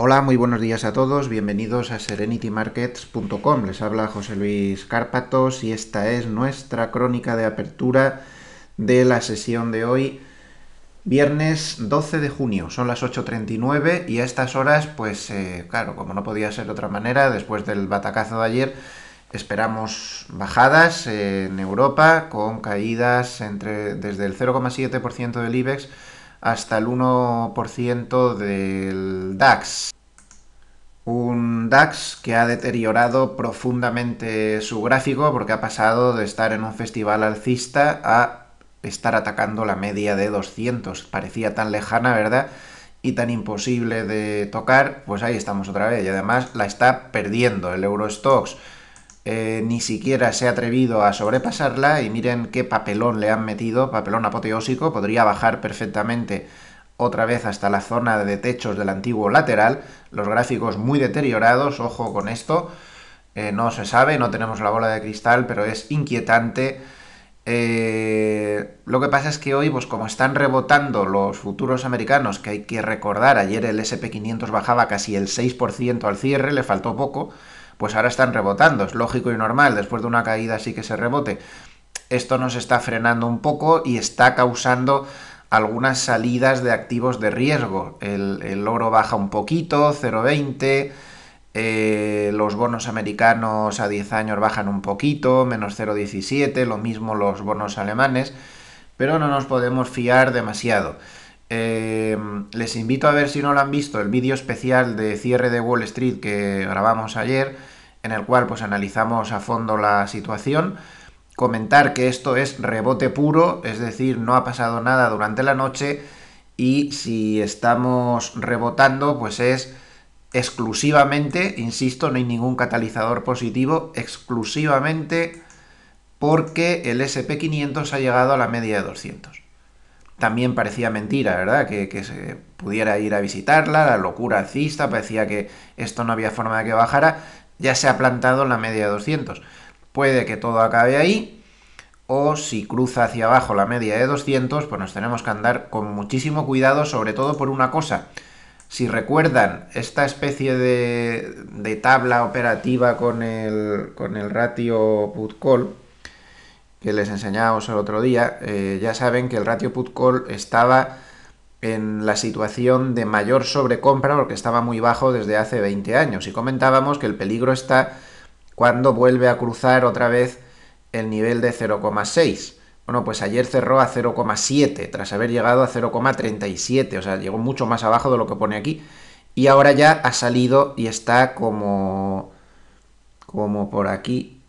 Hola, muy buenos días a todos, bienvenidos a serenitymarkets.com. Les habla José Luis Cárpatos y esta es nuestra crónica de apertura de la sesión de hoy, viernes 12 de junio. Son las 8.39 y a estas horas, pues eh, claro, como no podía ser de otra manera, después del batacazo de ayer, esperamos bajadas en Europa con caídas entre, desde el 0,7% del IBEX hasta el 1% del DAX. Un DAX que ha deteriorado profundamente su gráfico porque ha pasado de estar en un festival alcista a estar atacando la media de 200. Parecía tan lejana, ¿verdad? Y tan imposible de tocar, pues ahí estamos otra vez. Y además la está perdiendo el Eurostox eh, ni siquiera se ha atrevido a sobrepasarla y miren qué papelón le han metido, papelón apoteósico, podría bajar perfectamente otra vez hasta la zona de techos del antiguo lateral, los gráficos muy deteriorados, ojo con esto, eh, no se sabe, no tenemos la bola de cristal, pero es inquietante. Eh, lo que pasa es que hoy, pues como están rebotando los futuros americanos, que hay que recordar, ayer el SP500 bajaba casi el 6% al cierre, le faltó poco, pues ahora están rebotando. Es lógico y normal, después de una caída sí que se rebote. Esto nos está frenando un poco y está causando algunas salidas de activos de riesgo. El, oro baja un poquito, 0,20. Eh, los bonos americanos a 10 años bajan un poquito, menos 0,17. Lo mismo los bonos alemanes. Pero no nos podemos fiar demasiado. Em, les invito a ver si no lo han visto el vídeo especial de cierre de Wall Street que grabamos ayer, en el cual pues analizamos a fondo la situación. Comentar que esto es rebote puro, es decir, no ha pasado nada durante la noche y si estamos rebotando pues es exclusivamente, insisto, no hay ningún catalizador positivo, exclusivamente porque el SP500 ha llegado a la media de 200 también parecía mentira, ¿verdad? Que, se pudiera ir a visitarla, la locura alcista, parecía que esto no había forma de que bajara, ya se ha plantado en la media de 200. Puede que todo acabe ahí, o si cruza hacia abajo la media de 200, pues nos tenemos que andar con muchísimo cuidado, sobre todo por una cosa. Si recuerdan esta especie de, de tabla operativa con el, con el ratio put-call, que les enseñábamos el otro día, eh, ya saben que el ratio put-call estaba en la situación de mayor sobrecompra porque estaba muy bajo desde hace 20 años y comentábamos que el peligro está cuando vuelve a cruzar otra vez el nivel de 0,6. Bueno, pues ayer cerró a 0,7 tras haber llegado a 0,37, o sea, llegó mucho más abajo de lo que pone aquí y ahora ya ha salido y está como como por aquí,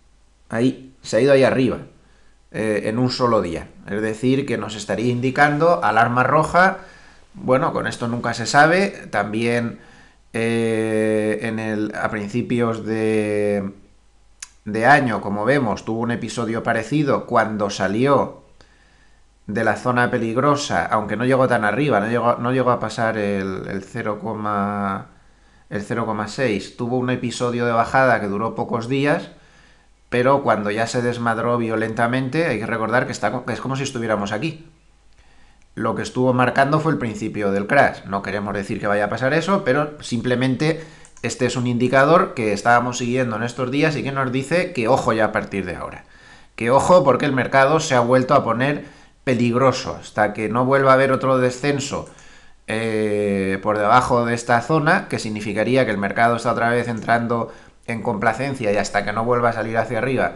ahí, se ha ido ahí arriba. Eh, en un solo día. Es decir, que nos estaría indicando alarma roja. Bueno, con esto nunca se sabe. También eh, en el, a principios de, de año, como vemos, tuvo un episodio parecido cuando salió de la zona peligrosa, aunque no llegó tan arriba, no llegó, a pasar el, el 0,6, tuvo un episodio de bajada que duró pocos días pero cuando ya se desmadró violentamente, hay que recordar que, está, es como si estuviéramos aquí. Lo que estuvo marcando fue el principio del crash. No queremos decir que vaya a pasar eso, pero simplemente este es un indicador que estábamos siguiendo en estos días y que nos dice que ojo ya a partir de ahora. Que ojo porque el mercado se ha vuelto a poner peligroso. Hasta que no vuelva a haber otro descenso eh, por debajo de esta zona, que significaría que el mercado está otra vez entrando en complacencia y hasta que no vuelva a salir hacia arriba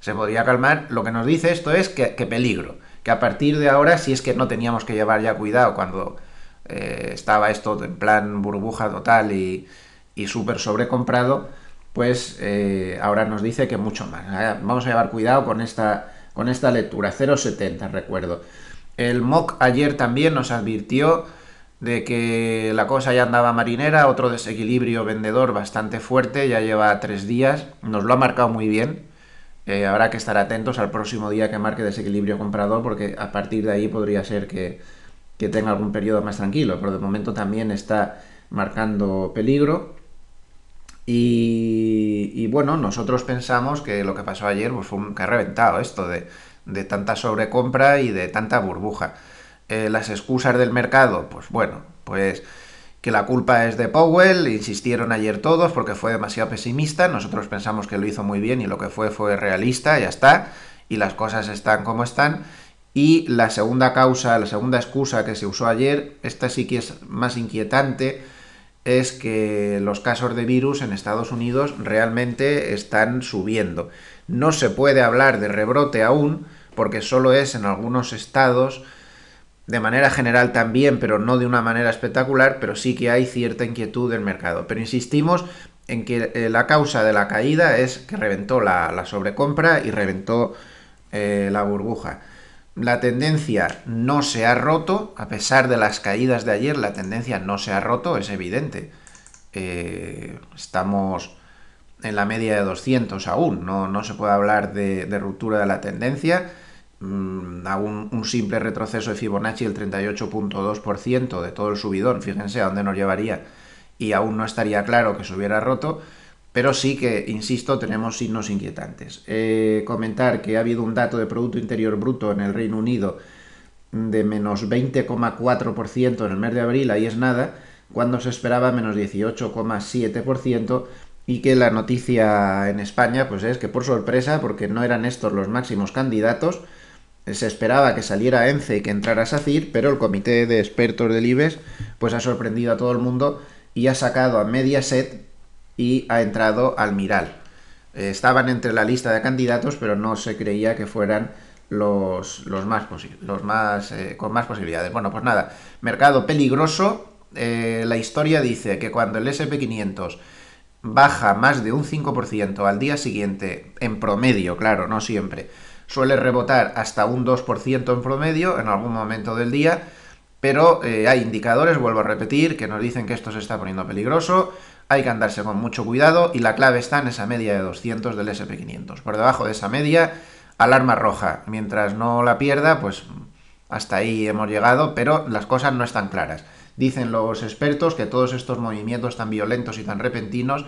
se podría calmar, lo que nos dice esto es que, peligro, que a partir de ahora, si es que no teníamos que llevar ya cuidado cuando eh, estaba esto en plan burbuja total y, súper sobrecomprado, pues eh, ahora nos dice que mucho más. Ah, vamos a llevar cuidado con esta, con esta lectura, 0,70 recuerdo. El MOC ayer también nos advirtió de que la cosa ya andaba marinera, otro desequilibrio vendedor bastante fuerte, ya lleva tres días, nos lo ha marcado muy bien. Eh, habrá que estar atentos al próximo día que marque desequilibrio comprador, porque a partir de ahí podría ser que, tenga algún periodo más tranquilo, pero de momento también está marcando peligro. Y, bueno, nosotros pensamos que lo que pasó ayer pues, fue un que ha reventado esto de, de tanta sobrecompra y de tanta burbuja. Eh, las excusas del mercado, pues bueno, pues que la culpa es de Powell, insistieron ayer todos porque fue demasiado pesimista, nosotros pensamos que lo hizo muy bien y lo que fue fue realista, ya está, y las cosas están como están. Y la segunda causa, la segunda excusa que se usó ayer, esta sí que es más inquietante, es que los casos de virus en Estados Unidos realmente están subiendo. No se puede hablar de rebrote aún porque solo es en algunos estados de manera general también, pero no de una manera espectacular, pero sí que hay cierta inquietud del mercado. Pero insistimos en que eh, la causa de la caída es que reventó la, sobrecompra y reventó eh, la burbuja. La tendencia no se ha roto, a pesar de las caídas de ayer, la tendencia no se ha roto, es evidente. Eh, estamos en la media de 200 aún, no, no se puede hablar de ruptura de la tendencia Mm, a un, simple retroceso de Fibonacci el 38.2% de todo el subidón, fíjense a dónde nos llevaría y aún no estaría claro que se hubiera roto, pero sí que, insisto, tenemos signos inquietantes. Eh, comentar que ha habido un dato de Producto Interior Bruto en el Reino Unido de menos 20,4% en el mes de abril, ahí es nada, cuando se esperaba menos 18,7% y que la noticia en España pues es que por sorpresa, porque no eran estos los máximos candidatos, se esperaba que saliera ENCE y que entrara SACIR, pero el comité de expertos del IBEX pues ha sorprendido a todo el mundo y ha sacado a Mediaset y ha entrado al Miral. Eh, estaban entre la lista de candidatos, pero no se creía que fueran los, los más, los más eh, con más posibilidades. Bueno, pues nada, mercado peligroso. Eh, la historia dice que cuando el SP500 baja más de un 5% al día siguiente, en promedio, claro, no siempre, suele rebotar hasta un 2% en promedio en algún momento del día, pero eh, hay indicadores, vuelvo a repetir, que nos dicen que esto se está poniendo peligroso, hay que andarse con mucho cuidado y la clave está en esa media de 200 del SP500. Por debajo de esa media, alarma roja. Mientras no la pierda, pues hasta ahí hemos llegado, pero las cosas no están claras. Dicen los expertos que todos estos movimientos tan violentos y tan repentinos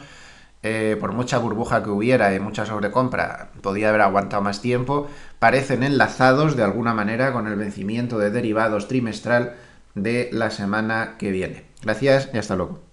eh, por mucha burbuja que hubiera y mucha sobrecompra, podía haber aguantado más tiempo, parecen enlazados de alguna manera con el vencimiento de derivados trimestral de la semana que viene. Gracias y hasta luego.